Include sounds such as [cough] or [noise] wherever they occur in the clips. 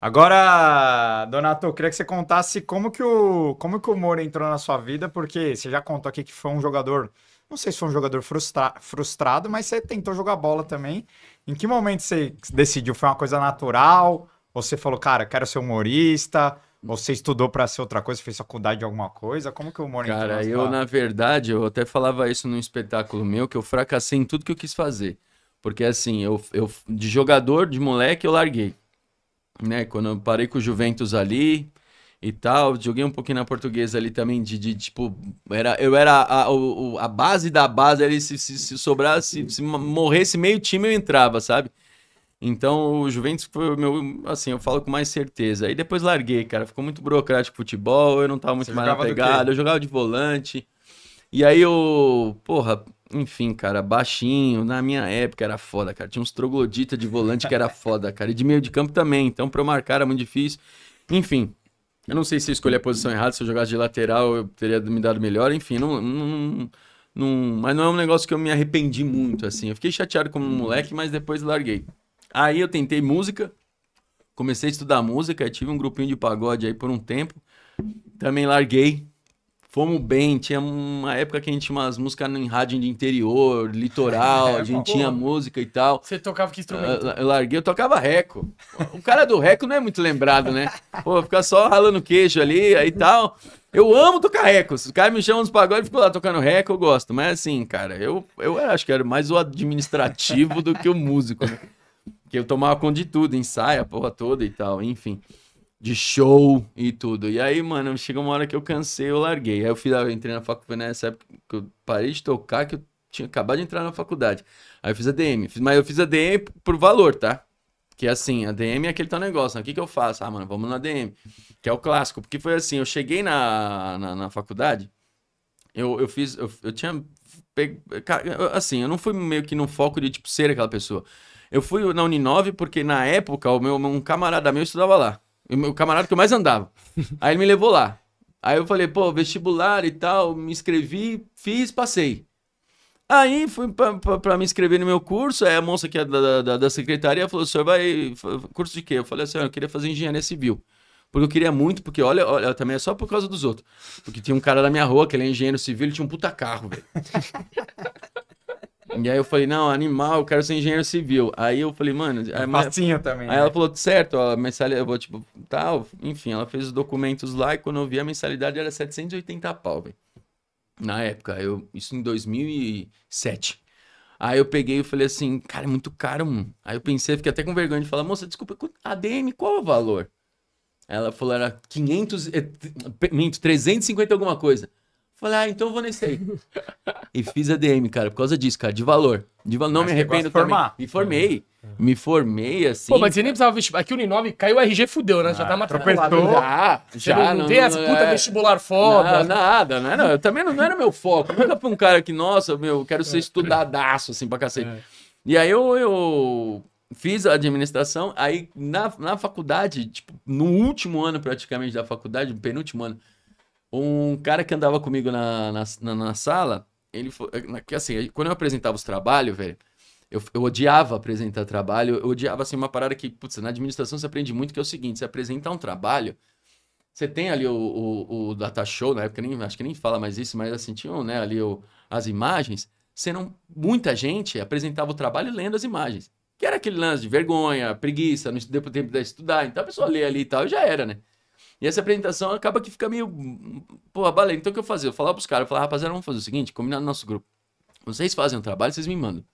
Agora, Donato, eu queria que você contasse como que o como que o Moura entrou na sua vida, porque você já contou aqui que foi um jogador, não sei se foi um jogador frustra, frustrado, mas você tentou jogar bola também. Em que momento você decidiu? Foi uma coisa natural? Ou você falou, cara, quero ser humorista? Você estudou para ser outra coisa, fez faculdade de alguma coisa? Como que o Moura entrou? Cara, eu na verdade, eu até falava isso num espetáculo meu que eu fracassei em tudo que eu quis fazer. Porque assim, eu, eu de jogador, de moleque, eu larguei né? Quando eu parei com o Juventus ali e tal, joguei um pouquinho na portuguesa ali também, de, de tipo, era, eu era a, a, a base da base ali, se, se, se sobrasse, se morresse meio time eu entrava, sabe? Então o Juventus foi o meu, assim, eu falo com mais certeza. Aí depois larguei, cara, ficou muito burocrático o futebol, eu não tava muito Você mais na pegada, eu jogava de volante. E aí eu, porra, enfim, cara, baixinho. Na minha época era foda, cara. Tinha uns troglodita de volante que era [laughs] foda, cara. E de meio de campo também. Então, pra eu marcar era muito difícil. Enfim, eu não sei se eu escolhi a posição errada. Se eu jogasse de lateral, eu teria me dado melhor. Enfim, não, não, não, mas não é um negócio que eu me arrependi muito, assim. Eu fiquei chateado como moleque, mas depois larguei. Aí eu tentei música, comecei a estudar música, tive um grupinho de pagode aí por um tempo. Também larguei, Fomos bem, tinha uma época que a gente tinha umas músicas em rádio de interior, litoral, [laughs] é, a gente tinha música e tal. Você tocava que instrumento? Eu, ah, eu larguei, eu tocava reco. O cara do reco não é muito lembrado, né? Pô, fica só ralando queijo ali e tal. Eu amo tocar reco. Os o me chamam nos pagodes, ficou lá tocando reco, eu gosto. Mas assim, cara, eu, eu acho que era mais o administrativo do que o músico, né? Porque eu tomava conta de tudo, ensaio a porra toda e tal, enfim de show e tudo. E aí, mano, chegou uma hora que eu cansei, eu larguei. Aí eu, fiz, eu entrei na faculdade nessa época que eu parei de tocar, que eu tinha acabado de entrar na faculdade. Aí eu fiz a DM, mas eu fiz a DM por valor, tá? Que é assim, a DM é aquele tal negócio, né? o que, que eu faço? Ah, mano, vamos na DM, que é o clássico. Porque foi assim, eu cheguei na, na, na faculdade, eu, eu fiz, eu, eu tinha, assim, eu não fui meio que num foco de, tipo, ser aquela pessoa. Eu fui na Uninove porque na época o meu, um camarada meu estudava lá. O camarada que eu mais andava. Aí ele me levou lá. Aí eu falei, pô, vestibular e tal, me inscrevi, fiz, passei. Aí fui para me inscrever no meu curso, aí a moça que é da, da, da secretaria falou, senhor vai, curso de quê? Eu falei assim, eu queria fazer engenharia civil. Porque eu queria muito, porque olha, olha, também é só por causa dos outros. Porque tinha um cara da minha rua, que ele é engenheiro civil, ele tinha um puta carro, velho. [laughs] E aí eu falei, não, animal, eu quero ser engenheiro civil. Aí eu falei, mano... É aí, também. Aí né? ela falou, certo, ó, a mensalidade, eu vou, tipo, tal. enfim, ela fez os documentos lá e quando eu vi, a mensalidade era 780 pau, velho. Na época, eu, isso em 2007. Aí eu peguei e falei assim, cara, é muito caro, mano. Aí eu pensei, fiquei até com vergonha de falar, moça, desculpa, ADM, qual é o valor? Ela falou, era 500, minto, 350 alguma coisa. Falei, ah, então eu vou nesse aí. [laughs] e fiz a DM, cara, por causa disso, cara, de valor. De valor, não mas me arrependo também. Formar. Me formei. É. Me formei, assim. Pô, mas você nem precisava vestibular. Aqui o Uninove caiu o RG, fudeu, né? Ah, já tá matriculado. Já, já. Não, não tem as é. puta é... vestibular foda. Nada, nada, né? não era, eu também não, não era meu foco. Eu nunca fui um cara que, nossa, meu, quero ser estudadaço, assim, pra cacete. É. E aí eu, eu fiz a administração, aí na, na faculdade, tipo, no último ano praticamente da faculdade, no penúltimo ano, um cara que andava comigo na, na, na, na sala, ele foi. Eh, assim, quando eu apresentava os trabalhos, velho, eu, eu, odiava apresentar trabalho, eu odiava assim, uma parada que, putz, na administração você aprende muito, que é o seguinte: você apresentar um trabalho, você tem ali o, o, o data show, na época nem, acho que nem fala mais isso, mas assim, tinham né, ali o, as imagens. Você muita gente apresentava o trabalho lendo as imagens. Que era aquele lance de vergonha, preguiça, não deu tempo de estudar. Então a pessoa lê ali e tal e já era, né? E essa apresentação acaba que fica meio. Pô, baleia, então o que eu fazia? Eu falava pros caras, eu falava, rapaziada, vamos fazer o seguinte, combinar no nosso grupo. Vocês fazem o trabalho, vocês me mandam.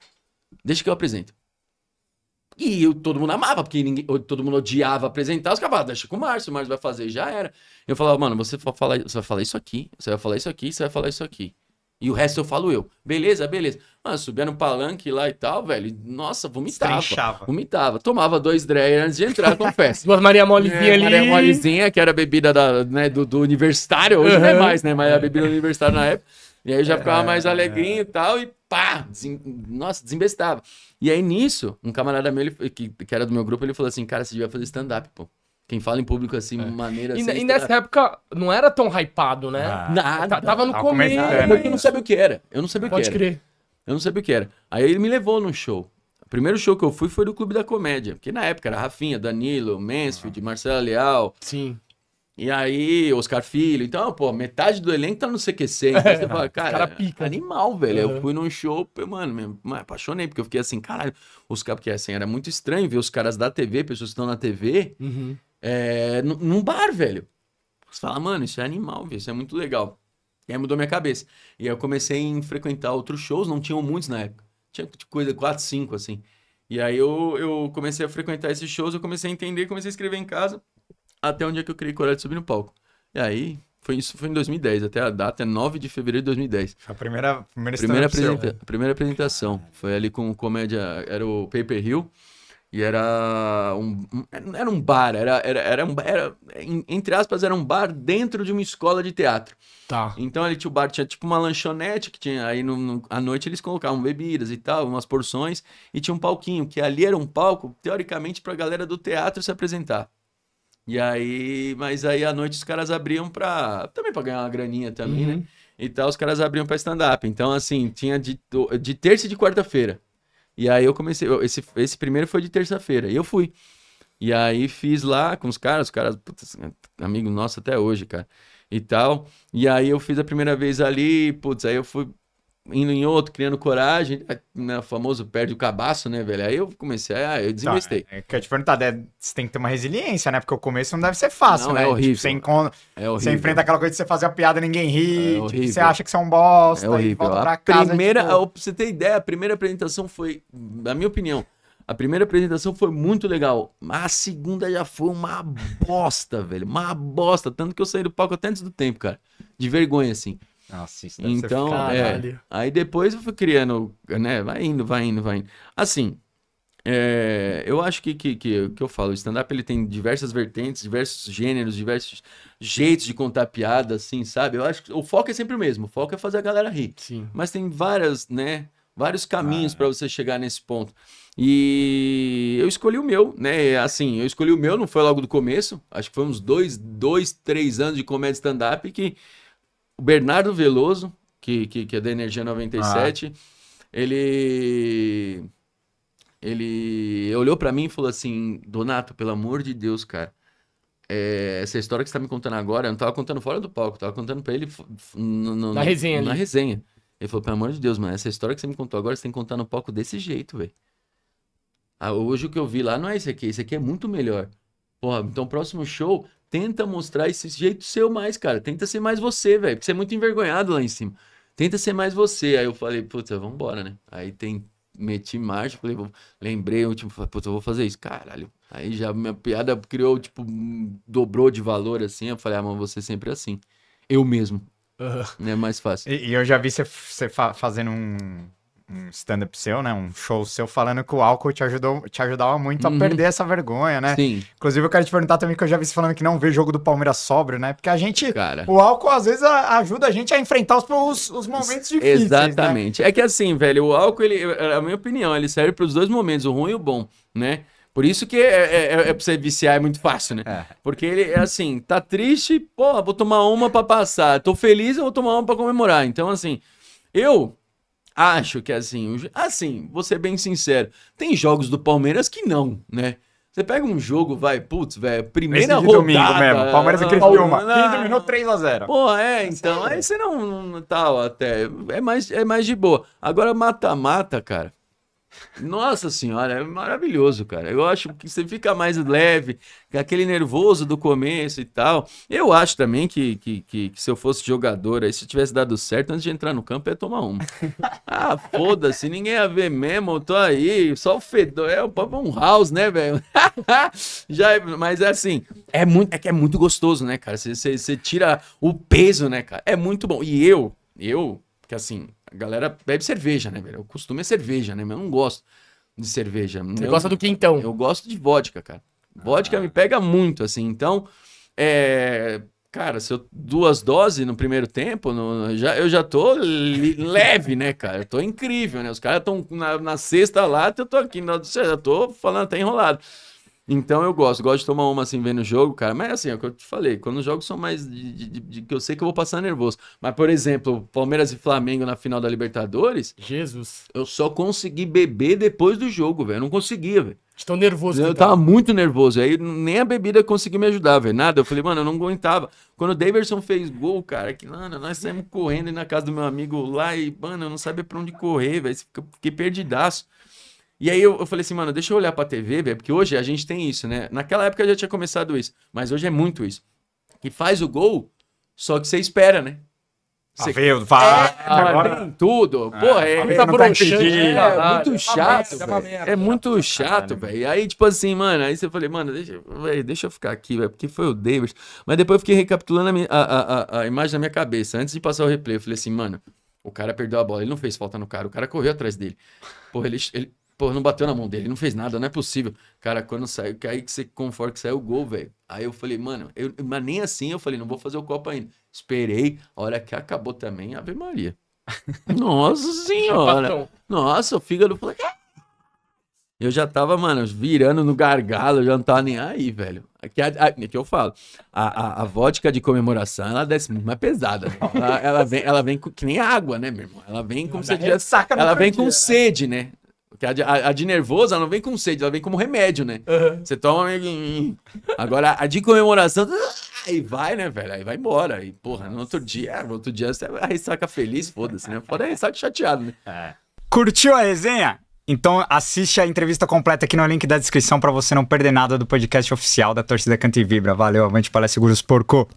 Deixa que eu apresento. E eu, todo mundo amava, porque ninguém, todo mundo odiava apresentar. Os caras falavam, deixa com o Márcio, o Márcio vai fazer, já era. Eu falava, mano, você vai, falar, você vai falar isso aqui, você vai falar isso aqui, você vai falar isso aqui. E o resto eu falo eu. Beleza, beleza. Mano, subia no palanque lá e tal, velho. Nossa, vomitava. Estrinchava. Vomitava. Tomava dois dreyer antes de entrar, confesso. Duas [laughs] Maria Molezinha é, ali. Maria Molezinha, que era a bebida da, né, do, do universitário. Hoje uhum. não é mais, né? Mas era a é. bebida do universitário na época. E aí eu já ficava é, mais alegrinho e tal. E pá! Nossa, desembestava. E aí nisso, um camarada meu, ele, que, que era do meu grupo, ele falou assim: Cara, você devia fazer stand-up, pô. Quem fala em público assim, é. maneira assim. E, e é nessa época não era tão hypado, né? Ah, Nada. Tá, tava no começo. Né? Né? Eu não sabia o que era. Eu não sabia o que Pode era. Pode crer. Eu não sabia o que era. Aí ele me levou num show. O primeiro show que eu fui foi do Clube da Comédia. Porque na época era Rafinha, Danilo, Mansfield, ah. Marcelo Leal. Sim. E aí, Oscar Filho. Então, pô, metade do elenco tá no CQC. Então é, você [laughs] fala, cara, cara pica. Né? animal, velho. Uhum. Eu fui num show, mano, me apaixonei, porque eu fiquei assim, caralho, os caras, porque assim, era muito estranho ver os caras da TV, pessoas que estão na TV, uhum. É, num bar, velho. Você fala, mano, isso é animal, velho, isso é muito legal. E aí mudou minha cabeça. E aí eu comecei a frequentar outros shows, não tinham muitos na época. Tinha tipo, coisa, quatro, cinco, assim. E aí eu, eu comecei a frequentar esses shows, eu comecei a entender, comecei a escrever em casa, até onde um é que eu criei coragem de subir no palco. E aí, foi, isso foi em 2010, até a data é 9 de fevereiro de 2010. Foi a primeira, primeira, primeira, apresenta, seu, né? primeira apresentação. Foi ali com comédia, era o Paper Hill. E era um, era um bar, era, era, era, um, era, entre aspas, era um bar dentro de uma escola de teatro. Tá. Então ali tinha o bar, tinha tipo uma lanchonete que tinha, aí no, no, à noite eles colocavam bebidas e tal, umas porções, e tinha um palquinho, que ali era um palco, teoricamente, pra galera do teatro se apresentar. E aí, mas aí à noite os caras abriam pra, também pra ganhar uma graninha também, né? uhum. né? E tal, os caras abriam pra stand-up. Então assim, tinha de, de terça e de quarta-feira. E aí eu comecei. Esse, esse primeiro foi de terça-feira. E eu fui. E aí fiz lá com os caras, os caras, putz, amigo nosso até hoje, cara. E tal. E aí eu fiz a primeira vez ali, putz, aí eu fui indo em outro, criando coragem, né, famoso perde o cabaço, né, velho? Aí eu comecei, ah, eu desinvestei. Tá, é, que eu te perguntar, você tem que ter uma resiliência, né? Porque o começo não deve ser fácil, não, né? É horrível. Tipo, você, encontra, é horrível. você é enfrenta aquela coisa de você fazer a piada e ninguém ri, é tipo, você acha que você é um bosta, é horrível. volta pra casa. primeira, tipo... pra você ter ideia, a primeira apresentação foi, na minha opinião, a primeira apresentação foi muito legal. Mas A segunda já foi uma bosta, velho. Uma bosta. Tanto que eu saí do palco até antes do tempo, cara. De vergonha, assim. Nossa, isso deve então, ser é, aí depois eu fui criando, né? Vai indo, vai indo, vai indo. Assim, é, eu acho que, que, que, que eu falo, o stand-up ele tem diversas vertentes, diversos gêneros, diversos jeitos de contar piada, assim, sabe? Eu acho que o foco é sempre o mesmo, o foco é fazer a galera rir. Sim. Mas tem várias, né? Vários caminhos ah. É. para você chegar nesse ponto. E eu escolhi o meu, né? Assim, eu escolhi o meu, não foi logo do começo. Acho que foi uns dois, dois três anos de comédia stand-up que o Bernardo Veloso, que, que, que é da Energia 97, ah. ele ele olhou para mim e falou assim: Donato, pelo amor de Deus, cara, é, essa história que você tá me contando agora, eu não tava contando fora do palco, tava contando para ele no, no, na resenha. Na ali. resenha. Ele falou: pelo amor de Deus, mano, essa história que você me contou agora, você tem que contar no palco desse jeito, velho. Ah, hoje o que eu vi lá não é esse aqui, esse aqui é muito melhor. Porra, então próximo show, Tenta mostrar esse jeito seu mais, cara. Tenta ser mais você, velho. Porque você é muito envergonhado lá em cima. Tenta ser mais você. Aí eu falei, puta, vambora, né? Aí tem, meti marcha, falei, lembrei, último, puta, eu vou fazer isso. Caralho. Aí já minha piada criou, tipo, dobrou de valor, assim. Eu falei, ah, mas você é sempre assim. Eu mesmo. Uhum. É mais fácil. E, e eu já vi você, você fa fazendo um um stand-up seu, né? Um show seu falando que o álcool te ajudou, te ajudava muito uhum. a perder essa vergonha, né? Sim. Inclusive, eu quero te perguntar também que eu já vi você falando que não vê jogo do Palmeiras sóbrio, né? Porque a gente. Cara. O álcool às vezes ajuda a gente a enfrentar os, os, os momentos difíceis. Né? Exatamente. Né? É que assim, velho, o álcool, ele, é, é a minha opinião, ele serve para os dois momentos, o ruim e o bom, né? Por isso que é, é, é, é, pra você viciar, é muito fácil, né? É. Porque ele é assim, tá triste, porra, vou tomar uma pra passar. Tô feliz, eu vou tomar uma pra comemorar. Então, assim, eu Acho que assim, assim, vou ser bem sincero, tem jogos do Palmeiras que não, né? Você pega um jogo, vai, putz, velho, primeira Esse de rodada... domingo mesmo, Palmeiras é e Criciúma, Palmeiras... quem terminou 3x0. Pô, é, então, é aí você não, não tal tá, até, é mais, é mais de boa. Agora mata-mata, cara, nossa senhora, é maravilhoso, cara. Eu acho que você fica mais leve, é aquele nervoso do começo e tal. Eu acho também que, que, que, que se eu fosse jogador, aí se tivesse dado certo, antes de entrar no campo, ia tomar uma. ah, foda-se, ninguém ia ver mesmo, eu tô aí, só o fedor, é o Pabon é House, né, velho? [laughs] Já, é, mas é assim, é muito, é que é muito gostoso, né, cara? Você, você, você tira o peso, né, cara? É muito bom. E eu, eu, que assim, a galera bebe cerveja, né, velho? O costume é cerveja, né? Mas eu não gosto de cerveja. Você eu, gosta do que então? Eu gosto de vodka, cara. Vodka ah. me pega muito, assim. Então, é, cara, se eu duas doses no primeiro tempo, no, já, eu já tô leve, né, cara? Eu tô incrível, né? Os caras estão na, na, sexta lá, eu tô aqui, na, já tô falando até enrolado. Então eu gosto, gosto de tomar uma assim, vendo o jogo, cara. Mas assim, é o que eu te falei, quando os jogos são mais de, de, de, de, que eu sei que eu vou passar nervoso. Mas, por exemplo, Palmeiras e Flamengo na final da Libertadores. Jesus. Eu só consegui beber depois do jogo, velho. Eu não conseguia, velho. Estou nervoso. Eu tava. muito nervoso. Aí nem a bebida conseguiu me ajudar, velho. Nada. Eu falei, mano, eu não aguentava. Quando o Davidson fez gol, cara, que, mano, nós saímos correndo na casa do meu amigo lá e, mano, eu não sabia pra onde correr, velho. Fiquei perdidaço. E aí eu, eu falei assim, mano, deixa eu olhar pra TV, velho, porque hoje a gente tem isso, né? Naquela época já tinha começado isso, mas hoje é muito isso. Que faz o gol, só que você espera, né? Ah, você ah, veio, fala, é, agora... tem tudo. Ah, Pô, é, tá, tá né, é, muito chato, é, é muito chato, né? velho. E aí, tipo assim, mano, aí você falei, mano, deixa, véio, deixa eu ficar aqui, velho, porque foi o Davis. Mas depois eu fiquei recapitulando a, minha, a, a, a, imagem na minha cabeça. Antes de passar o replay, eu falei assim, mano, o cara perdeu a bola, ele não fez falta no cara, o cara correu atrás dele. Porra, ele, ele Pô, não bateu na mão dele, não fez nada, não é possível. Cara, quando saiu, que aí que você conforta que saiu o gol, velho. Aí eu falei, mano, eu, mas nem assim eu falei, não vou fazer o Copa ainda. Esperei, a hora que acabou também, Ave Maria. [laughs] Nossa senhora! Nossa, o fígado falou. Ah! Eu já tava, mano, virando no gargalo, eu já não tava nem aí, velho. Aqui é, é que eu falo. A, a, a, vodka de comemoração, ela desce muito mais pesada. Né? Ela, ela, vem, ela vem com, que nem água, né, meu irmão? Ela vem como se tivesse. Ela vem dia, com né? sede, né? Que a de, a, a de nervoso, ela não vem com sede, ela vem como remédio, né? Uhum. Você toma. Agora, a de comemoração. [laughs] Aí vai, né, velho? Aí vai embora. e porra, no outro dia, no outro dia você vai ressaca feliz, foda-se, né? Fora ressaca chateado, né? É. Curtiu a resenha? Então assiste a entrevista completa aqui no link da descrição para você não perder nada do podcast oficial da Torcida Canta e Vibra. Valeu, avante, palestra seguros, porco!